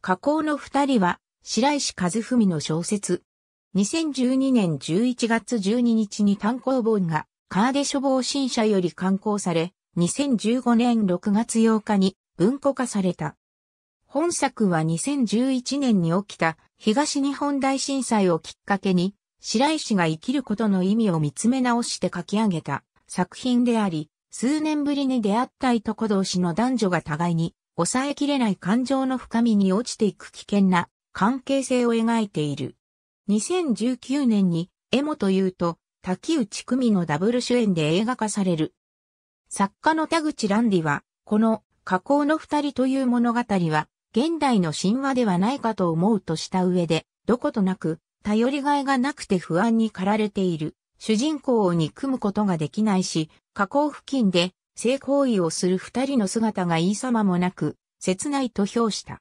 加工の二人は、白石和文の小説。2012年11月12日に単行本が、カーデ書房新社より刊行され、2015年6月8日に文庫化された。本作は2011年に起きた東日本大震災をきっかけに、白石が生きることの意味を見つめ直して書き上げた作品であり、数年ぶりに出会ったいとこ同士の男女が互いに抑えきれない感情の深みに落ちていく危険な関係性を描いている。2019年に、エモというと、滝内久美のダブル主演で映画化される。作家の田口ランディは、この、加工の二人という物語は、現代の神話ではないかと思うとした上で、どことなく、頼りがいがなくて不安に駆られている、主人公を憎むことができないし、河口付近で性行為をする二人の姿がいい様もなく、切ないと評した。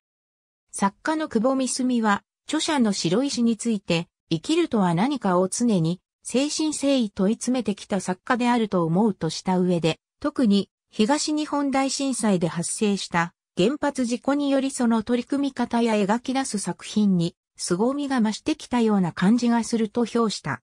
作家の久保美澄は、著者の白石について、生きるとは何かを常に、精神誠意問い詰めてきた作家であると思うとした上で、特に、東日本大震災で発生した原発事故によりその取り組み方や描き出す作品に凄みが増してきたような感じがすると評した。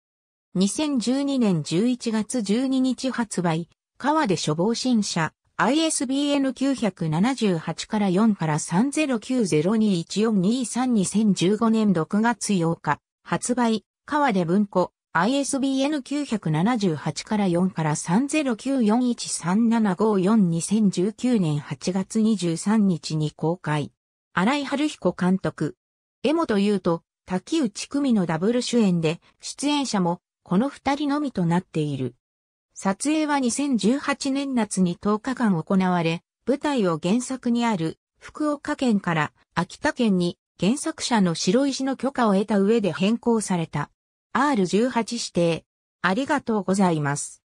2012年11月12日発売、川出処方新社、ISBN 978から4から309021422015 3年6月8日、発売、川出文庫、ISBN 978から4から30941375422019年8月23日に公開。荒井春彦監督。江本優と滝内久美のダブル主演で、出演者もこの二人のみとなっている。撮影は2018年夏に10日間行われ、舞台を原作にある福岡県から秋田県に原作者の白石の許可を得た上で変更された。R18 指定。ありがとうございます。